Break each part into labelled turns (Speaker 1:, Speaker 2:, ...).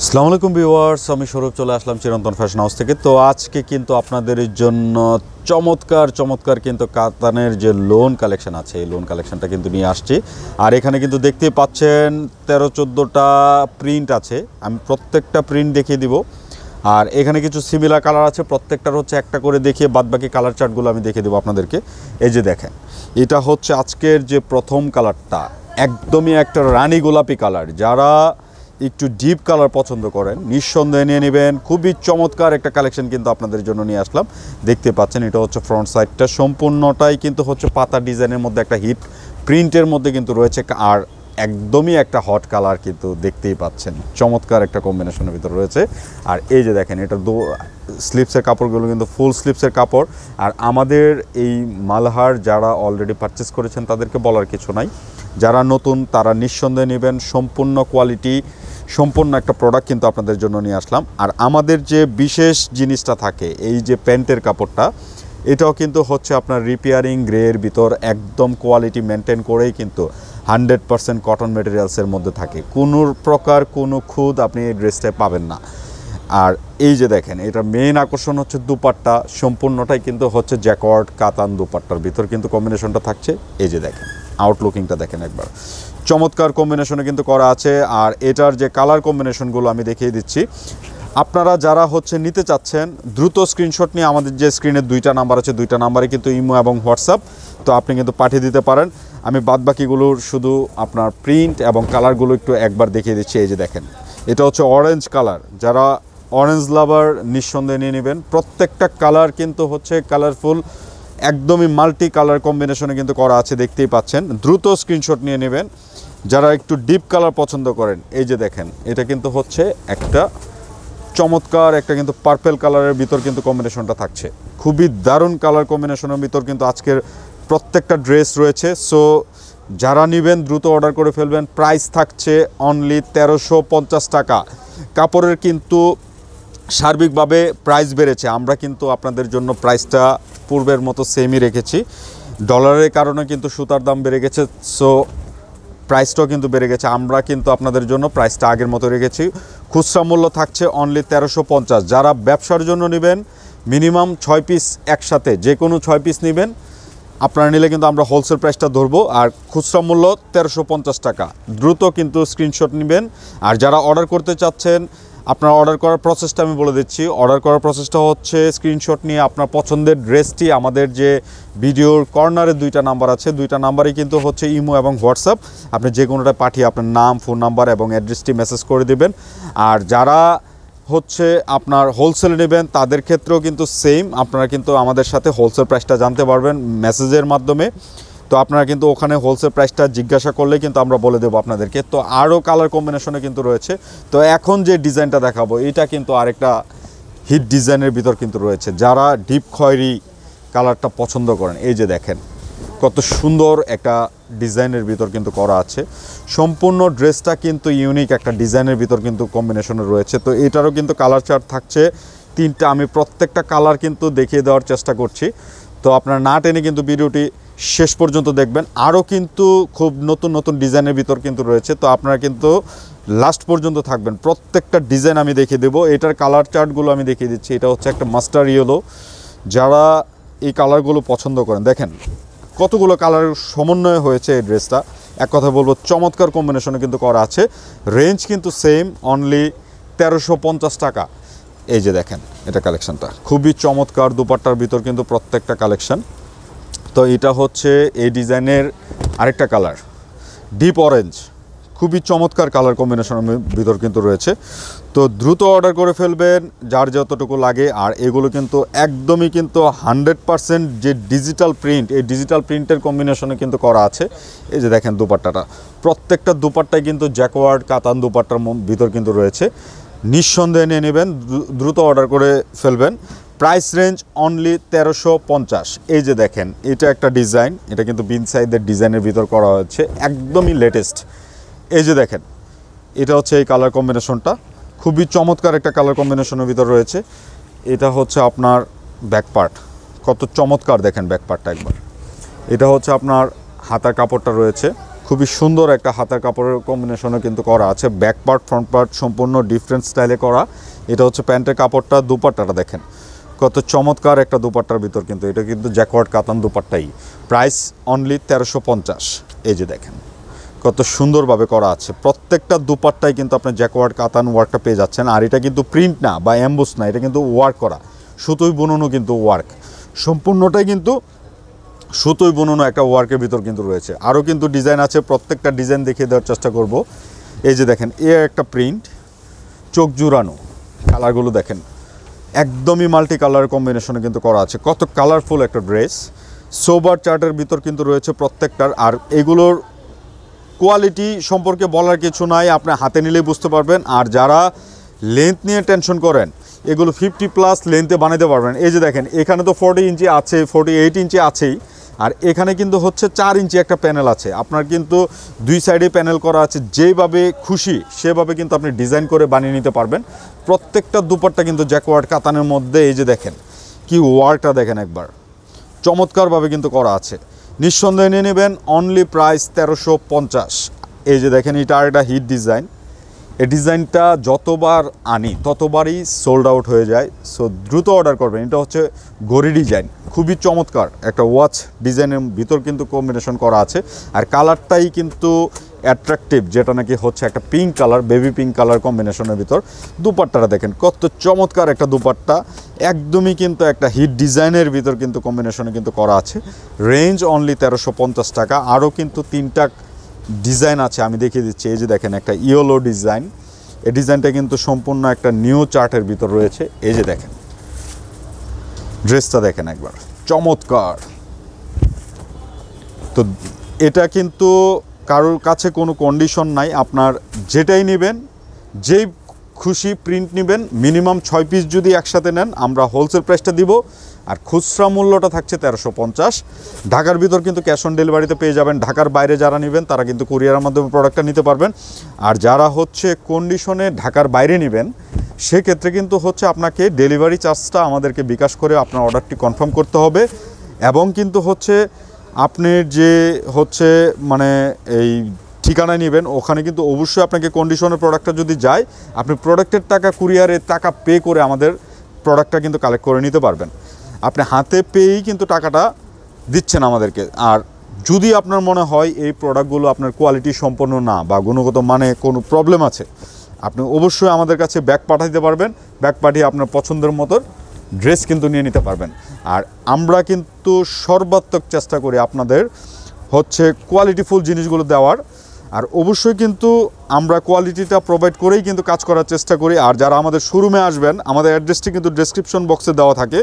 Speaker 1: আসসালামু আলাইকুম ভিউয়ার্স আমি সৌরভ চলে আসলাম চিরন্তন ফ্যাশন হাউস থেকে তো আজকে কিন্তু আপনাদের জন্য চমৎকার চমৎকার কিন্তু কাতানের যে লোন কালেকশন আছে এই লোন কালেকশনটা কিন্তু নিয়ে আসছি আর এখানে কিন্তু দেখতে পাচ্ছেন তেরো চোদ্দোটা প্রিন্ট আছে আমি প্রত্যেকটা প্রিন্ট দেখিয়ে দিব আর এখানে কিছু সিমিলার কালার আছে প্রত্যেকটার হচ্ছে একটা করে দেখিয়ে বাদবাকি কালার চার্টগুলো আমি দেখে দেবো আপনাদেরকে এই যে দেখেন এটা হচ্ছে আজকের যে প্রথম কালারটা একদমই একটা রানী গোলাপি কালার যারা একটু ডিপ কালার পছন্দ করেন নিঃসন্দেহে নিয়ে নেবেন খুবই চমৎকার একটা কালেকশন কিন্তু আপনাদের জন্য নিয়ে আসলাম দেখতে পাচ্ছেন এটা হচ্ছে ফ্রন্ট সাইডটা সম্পূর্ণটাই কিন্তু হচ্ছে পাতা ডিজাইনের মধ্যে একটা হিট প্রিন্টের মধ্যে কিন্তু রয়েছে আর একদমই একটা হট কালার কিন্তু দেখতেই পাচ্ছেন চমৎকার একটা কম্বিনেশনের ভিতরে রয়েছে আর এই যে দেখেন এটা দো স্লিপসের কাপড়গুলো কিন্তু ফুল স্লিপসের কাপড় আর আমাদের এই মালহার যারা অলরেডি পারচেস করেছেন তাদেরকে বলার কিছু নাই যারা নতুন তারা নিঃসন্দেহে নেবেন সম্পূর্ণ কোয়ালিটি সম্পূর্ণ একটা প্রোডাক্ট কিন্তু আপনাদের জন্য নিয়ে আসলাম আর আমাদের যে বিশেষ জিনিসটা থাকে এই যে প্যান্টের কাপড়টা এটাও কিন্তু হচ্ছে আপনার রিপেয়ারিং গ্রেয়ের ভিতর একদম কোয়ালিটি মেনটেন করেই কিন্তু হানড্রেড পারসেন্ট কটন মেটেরিয়ালসের মধ্যে থাকে কোনো প্রকার কোনো খুদ আপনি এই ড্রেসটায় পাবেন না আর এই যে দেখেন এটা মেইন আকর্ষণ হচ্ছে দুপাট্টা সম্পূর্ণটাই কিন্তু হচ্ছে জ্যাকর্ড কাতান দুপাট্টার ভিতর কিন্তু কম্বিনেশনটা থাকছে এই যে দেখেন আউটলুকিংটা দেখেন একবার চমৎকার কম্বিনেশনে কিন্তু করা আছে আর এটার যে কালার কম্বিনেশনগুলো আমি দেখিয়ে দিচ্ছি আপনারা যারা হচ্ছে নিতে চাচ্ছেন দ্রুত স্ক্রিনশট নিয়ে আমাদের যে স্ক্রিনে দুইটা নাম্বার আছে দুইটা নাম্বারে কিন্তু ইমো এবং হোয়াটসঅ্যাপ তো আপনি কিন্তু পাঠিয়ে দিতে পারেন আমি বাদবাকিগুলোর শুধু আপনার প্রিন্ট এবং কালারগুলো একটু একবার দেখিয়ে দিচ্ছি এই যে দেখেন এটা হচ্ছে অরেঞ্জ কালার যারা অরেঞ্জ লাভার নিঃসন্দেহে নিয়ে নেবেন প্রত্যেকটা কালার কিন্তু হচ্ছে কালারফুল একদমই মাল্টি কালার কম্বিনেশনে কিন্তু করা আছে দেখতেই পাচ্ছেন দ্রুত স্ক্রিনশট নিয়ে নেবেন যারা একটু ডিপ কালার পছন্দ করেন এই যে দেখেন এটা কিন্তু হচ্ছে একটা চমৎকার একটা কিন্তু পার্পেল কালারের ভিতর কিন্তু কম্বিনেশনটা থাকছে খুবই দারুণ কালার কম্বিনেশনের ভিতর কিন্তু আজকের প্রত্যেকটা ড্রেস রয়েছে সো যারা নেবেন দ্রুত অর্ডার করে ফেলবেন প্রাইস থাকছে অনলি তেরোশো টাকা কাপড়ের কিন্তু সার্বিকভাবে প্রাইস বেড়েছে আমরা কিন্তু আপনাদের জন্য প্রাইসটা পূর্বের মতো সেমই রেখেছি ডলারের কারণে কিন্তু সুতার দাম বেড়ে গেছে সো প্রাইসটাও কিন্তু বেড়ে গেছে আমরা কিন্তু আপনাদের জন্য প্রাইসটা আগের মতো রেখেছি খুচরা মূল্য থাকছে অনলি তেরোশো পঞ্চাশ যারা ব্যবসার জন্য নেবেন মিনিমাম ছয় পিস একসাথে যে কোনো ছয় পিস নেবেন আপনারা নিলে কিন্তু আমরা হোলসেল প্রাইসটা ধরবো আর খুচরা মূল্য তেরোশো টাকা দ্রুত কিন্তু স্ক্রিনশট নেবেন আর যারা অর্ডার করতে চাচ্ছেন আপনার অর্ডার করার প্রসেসটা আমি বলে দিচ্ছি অর্ডার করার প্রসেসটা হচ্ছে স্ক্রিনশট নিয়ে আপনার পছন্দের ড্রেসটি আমাদের যে ভিডিওর কর্নারে দুইটা নাম্বার আছে দুইটা নাম্বারই কিন্তু হচ্ছে ইমো এবং হোয়াটসঅ্যাপ আপনি যে কোনোটা পাঠিয়ে আপনার নাম ফোন নাম্বার এবং অ্যাড্রেসটি মেসেজ করে দেবেন আর যারা হচ্ছে আপনার হোলসেল নেবেন তাদের ক্ষেত্রেও কিন্তু সেম আপনারা কিন্তু আমাদের সাথে হোলসেল প্রাইসটা জানতে পারবেন মেসেজের মাধ্যমে তো আপনারা কিন্তু ওখানে হোলসেল প্রাইসটা জিজ্ঞাসা করলে কিন্তু আমরা বলে দেবো আপনাদেরকে তো আরও কালার কম্বিনেশনে কিন্তু রয়েছে তো এখন যে ডিজাইনটা দেখাবো এটা কিন্তু আরেকটা হিট ডিজাইনের ভিতর কিন্তু রয়েছে যারা ডিপ খয়েরি কালারটা পছন্দ করেন এই যে দেখেন কত সুন্দর একটা ডিজাইনের ভিতর কিন্তু করা আছে সম্পূর্ণ ড্রেসটা কিন্তু ইউনিক একটা ডিজাইনের ভিতর কিন্তু কম্বিনেশনে রয়েছে তো এটারও কিন্তু কালার চার্ট থাকছে তিনটা আমি প্রত্যেকটা কালার কিন্তু দেখিয়ে দেওয়ার চেষ্টা করছি তো আপনারা না টেনে কিন্তু ভিডিওটি শেষ পর্যন্ত দেখবেন আরও কিন্তু খুব নতুন নতুন ডিজাইনের ভিতর কিন্তু রয়েছে তো আপনারা কিন্তু লাস্ট পর্যন্ত থাকবেন প্রত্যেকটা ডিজাইন আমি দেখিয়ে দেবো এটার কালার চার্টগুলো আমি দেখিয়ে দিচ্ছি এটা হচ্ছে একটা মাস্টার ইয়েলো যারা এই কালারগুলো পছন্দ করেন দেখেন কতগুলো কালার সমন্বয় হয়েছে এই ড্রেসটা এক কথা বলবো চমৎকার কম্বিনেশনে কিন্তু করা আছে রেঞ্জ কিন্তু সেম অনলি তেরোশো টাকা এই যে দেখেন এটা কালেকশানটা খুবই চমৎকার দুপাট্টার ভিতর কিন্তু প্রত্যেকটা কালেকশান তো এটা হচ্ছে এই ডিজাইনের আরেকটা কালার ডিপ অরেঞ্জ খুবই চমৎকার কালার কম্বিনেশনের ভিতর কিন্তু রয়েছে তো দ্রুত অর্ডার করে ফেলবেন যার যতটুকু লাগে আর এগুলো কিন্তু একদমই কিন্তু হান্ড্রেড পারসেন্ট যে ডিজিটাল প্রিন্ট এই ডিজিটাল প্রিন্টের কম্বিনেশনে কিন্তু করা আছে এই যে দেখেন দুপাট্টাটা প্রত্যেকটা দুপাট্টায় কিন্তু জ্যাকওয়ার্ড কাতান দুপাট্টার ভিতর কিন্তু রয়েছে নিঃসন্দেহে নিয়ে নেবেন দ্রুত অর্ডার করে ফেলবেন প্রাইস রেঞ্জ অনলি তেরোশো পঞ্চাশ এই যে দেখেন এটা একটা ডিজাইন এটা কিন্তু বিন সাইদের ডিজাইনের ভিতর করা হয়েছে একদমই লেটেস্ট এই যে দেখেন এটা হচ্ছে এই কালার কম্বিনেশনটা খুবই চমৎকার একটা কালার কম্বিনেশনের ভিতর রয়েছে এটা হচ্ছে আপনার ব্যাকপার্ট কত চমৎকার দেখেন ব্যাকপার্টটা একবার এটা হচ্ছে আপনার হাতার কাপড়টা রয়েছে খুবই সুন্দর একটা হাতার কাপড়ের কম্বিনেশনও কিন্তু করা আছে ব্যাক পার্ট ফ্রন্ট পার্ট সম্পূর্ণ ডিফারেন্ট স্টাইলে করা এটা হচ্ছে প্যান্টের কাপড়টা দুপাটাটা দেখেন কত চমৎকার একটা দুপাট্টার ভিতর কিন্তু এটা কিন্তু জ্যাকওয়ার্ড কাতান দুপাট্টাই প্রাইস অনলি তেরোশো পঞ্চাশ এই যে দেখেন কত সুন্দরভাবে করা আছে প্রত্যেকটা দুপাট্টাই কিন্তু আপনার জ্যাকওয়ার্ড কাতান ওয়ার্কটা পেয়ে যাচ্ছেন আর এটা কিন্তু প্রিন্ট না বা অ্যাম্বুস না এটা কিন্তু ওয়ার্ক করা সুতোই বুননও কিন্তু ওয়ার্ক সম্পূর্ণটাই কিন্তু সুতোই বুননো একটা ওয়ার্কের ভিতর কিন্তু রয়েছে আরও কিন্তু ডিজাইন আছে প্রত্যেকটা ডিজাইন দেখিয়ে দেওয়ার চেষ্টা করব এই যে দেখেন এ একটা প্রিন্ট চোখ জুড়ানো কালারগুলো দেখেন একদমই মাল্টি কালার কম্বিনেশনে কিন্তু করা আছে কত কালারফুল একটা ড্রেস সোবার চার্টের ভিতর কিন্তু রয়েছে প্রত্যেকটার আর এগুলোর কোয়ালিটি সম্পর্কে বলার কিছু নাই আপনি হাতে নিলেই বুঝতে পারবেন আর যারা লেন্থ নিয়ে টেনশন করেন এগুলো ফিফটি প্লাস লেন্থে বানাতে পারবেন এই যে দেখেন এখানে তো ফোর্টি ইঞ্চি আছে ফোর্টি এইট ইঞ্চি আছেই আর এখানে কিন্তু হচ্ছে চার ইঞ্চি একটা প্যানেল আছে আপনার কিন্তু দুই সাইডে প্যানেল করা আছে যেভাবে খুশি সেভাবে কিন্তু আপনি ডিজাইন করে বানিয়ে নিতে পারবেন প্রত্যেকটা দুপারটা কিন্তু জ্যাকওয়ার্ড কাতানের মধ্যে এই যে দেখেন কি ওয়ার্কটা দেখেন একবার চমৎকারভাবে কিন্তু করা আছে নিঃসন্দেহে নিয়ে নেবেন অনলি প্রাইস তেরোশো এই যে দেখেন এটা একটা হিট ডিজাইন এই ডিজাইনটা যতবার আনি ততবারই সোল্ড আউট হয়ে যায় সো দ্রুত অর্ডার করবেন এটা হচ্ছে গড়ি ডিজাইন খুবই চমৎকার একটা ওয়াচ ডিজাইনের ভিতর কিন্তু কম্বিনেশন করা আছে আর কালারটাই কিন্তু অ্যাট্রাকটিভ যেটা নাকি হচ্ছে একটা pink colour baby pink colour কম্বিনেশনের ভিতর দুপাট্টাটা দেখেন কত চমৎকার একটা দুপাট্টা একদমই কিন্তু একটা হিট ডিজাইনের ভিতর কিন্তু কম্বিনেশনে কিন্তু করা আছে রেঞ্জ অনলি তেরোশো টাকা আরও কিন্তু তিনটা ডিজাইন আছে আমি দেখিয়ে দিচ্ছি এই যে দেখেন একটা ইয়েলো ডিজাইন এই ডিজাইনটা কিন্তু সম্পূর্ণ একটা নিউ চার্টের ভিতর রয়েছে এই যে দেখেন ড্রেসটা দেখেন একবার চমৎকার তো এটা কিন্তু কারোর কাছে কোনো কন্ডিশন নাই আপনার যেটাই নেবেন যেই খুশি প্রিন্ট নেবেন মিনিমাম ছয় পিস যদি একসাথে নেন আমরা হোলসেল প্রাইসটা দিব আর খুচরা মূল্যটা থাকছে তেরোশো পঞ্চাশ ঢাকার ভিতর কিন্তু ক্যাশ অন ডেলিভারিতে পেয়ে যাবেন ঢাকার বাইরে যারা নেবেন তারা কিন্তু কুরিয়ারের মাধ্যমে প্রোডাক্টটা নিতে পারবেন আর যারা হচ্ছে কন্ডিশনে ঢাকার বাইরে নেবেন সেক্ষেত্রে কিন্তু হচ্ছে আপনাকে ডেলিভারি চার্জটা আমাদেরকে বিকাশ করে আপনার অর্ডারটি কনফার্ম করতে হবে এবং কিন্তু হচ্ছে আপনি যে হচ্ছে মানে এই ঠিকানায় নেবেন ওখানে কিন্তু অবশ্যই আপনাকে কন্ডিশনের প্রোডাক্টটা যদি যায় আপনি প্রোডাক্টের টাকা কুরিয়ারের টাকা পে করে আমাদের প্রোডাক্টটা কিন্তু কালেক্ট করে নিতে পারবেন আপনি হাতে পেয়েই কিন্তু টাকাটা দিচ্ছেন আমাদেরকে আর যদি আপনার মনে হয় এই প্রোডাক্টগুলো আপনার কোয়ালিটি সম্পন্ন না বা গুণগত মানে কোনো প্রবলেম আছে আপনি অবশ্যই আমাদের কাছে ব্যাগ পাঠাতে পারবেন ব্যাগ পাঠিয়ে আপনার পছন্দের মতো ড্রেস কিন্তু নিয়ে নিতে পারবেন আর আমরা কিন্তু সর্বাত্মক চেষ্টা করি আপনাদের হচ্ছে কোয়ালিটিফুল জিনিসগুলো দেওয়ার আর অবশ্যই কিন্তু আমরা কোয়ালিটিটা প্রোভাইড করেই কিন্তু কাজ করার চেষ্টা করি আর যারা আমাদের শোরুমে আসবেন আমাদের অ্যাড্রেসটি কিন্তু ডেসক্রিপশন বক্সে দেওয়া থাকে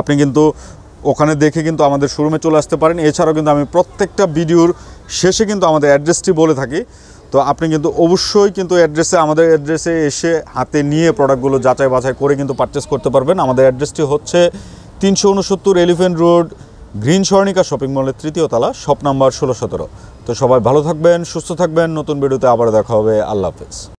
Speaker 1: আপনি কিন্তু ওখানে দেখে কিন্তু আমাদের শোরুমে চলে আসতে পারেন এছাড়াও কিন্তু আমি প্রত্যেকটা ভিডিওর শেষে কিন্তু আমাদের অ্যাড্রেসটি বলে থাকি তো আপনি কিন্তু অবশ্যই কিন্তু অ্যাড্রেসে আমাদের অ্যাড্রেসে এসে হাতে নিয়ে প্রোডাক্টগুলো যাচাই বাছাই করে কিন্তু পারচেস করতে পারবেন আমাদের অ্যাড্রেসটি হচ্ছে তিনশো উনসত্তর elephant road green Swarnika shopping মলের তৃতীয় তালা শপ নাম্বার ষোলো সতেরো তো সবাই ভালো থাকবেন সুস্থ থাকবেন নতুন ভিডিওতে আবার দেখা হবে আল্লাহ হাফেজ